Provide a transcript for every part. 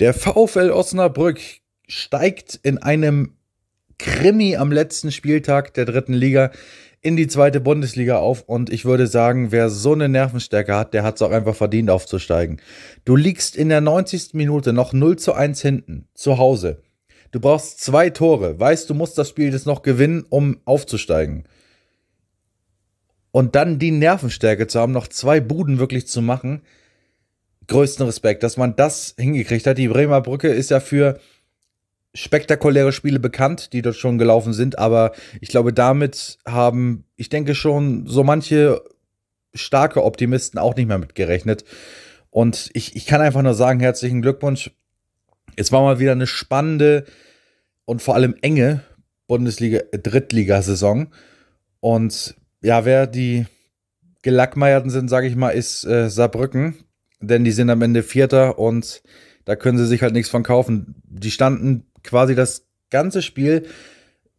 Der VfL Osnabrück steigt in einem Krimi am letzten Spieltag der dritten Liga in die zweite Bundesliga auf. Und ich würde sagen, wer so eine Nervenstärke hat, der hat es auch einfach verdient aufzusteigen. Du liegst in der 90. Minute noch 0 zu 1 hinten, zu Hause. Du brauchst zwei Tore, weißt, du musst das Spiel jetzt noch gewinnen, um aufzusteigen. Und dann die Nervenstärke zu haben, noch zwei Buden wirklich zu machen, größten Respekt, dass man das hingekriegt hat. Die Bremer Brücke ist ja für spektakuläre Spiele bekannt, die dort schon gelaufen sind, aber ich glaube, damit haben, ich denke schon, so manche starke Optimisten auch nicht mehr mitgerechnet. Und ich, ich kann einfach nur sagen, herzlichen Glückwunsch. Es war mal wieder eine spannende und vor allem enge Bundesliga, Drittligasaison. Und ja, wer die Gelackmeierten sind, sage ich mal, ist äh, Saarbrücken denn die sind am Ende Vierter und da können sie sich halt nichts von kaufen. Die standen quasi das ganze Spiel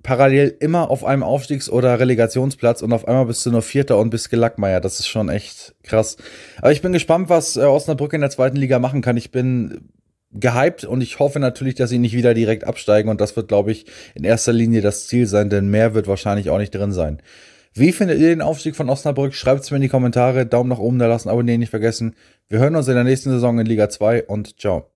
parallel immer auf einem Aufstiegs- oder Relegationsplatz und auf einmal bist du nur Vierter und bist Gelackmeier. Das ist schon echt krass. Aber ich bin gespannt, was äh, Osnabrück in der zweiten Liga machen kann. Ich bin gehypt und ich hoffe natürlich, dass sie nicht wieder direkt absteigen und das wird, glaube ich, in erster Linie das Ziel sein, denn mehr wird wahrscheinlich auch nicht drin sein. Wie findet ihr den Aufstieg von Osnabrück? Schreibt es mir in die Kommentare. Daumen nach oben da lassen, abonnieren nicht vergessen. Wir hören uns in der nächsten Saison in Liga 2 und ciao.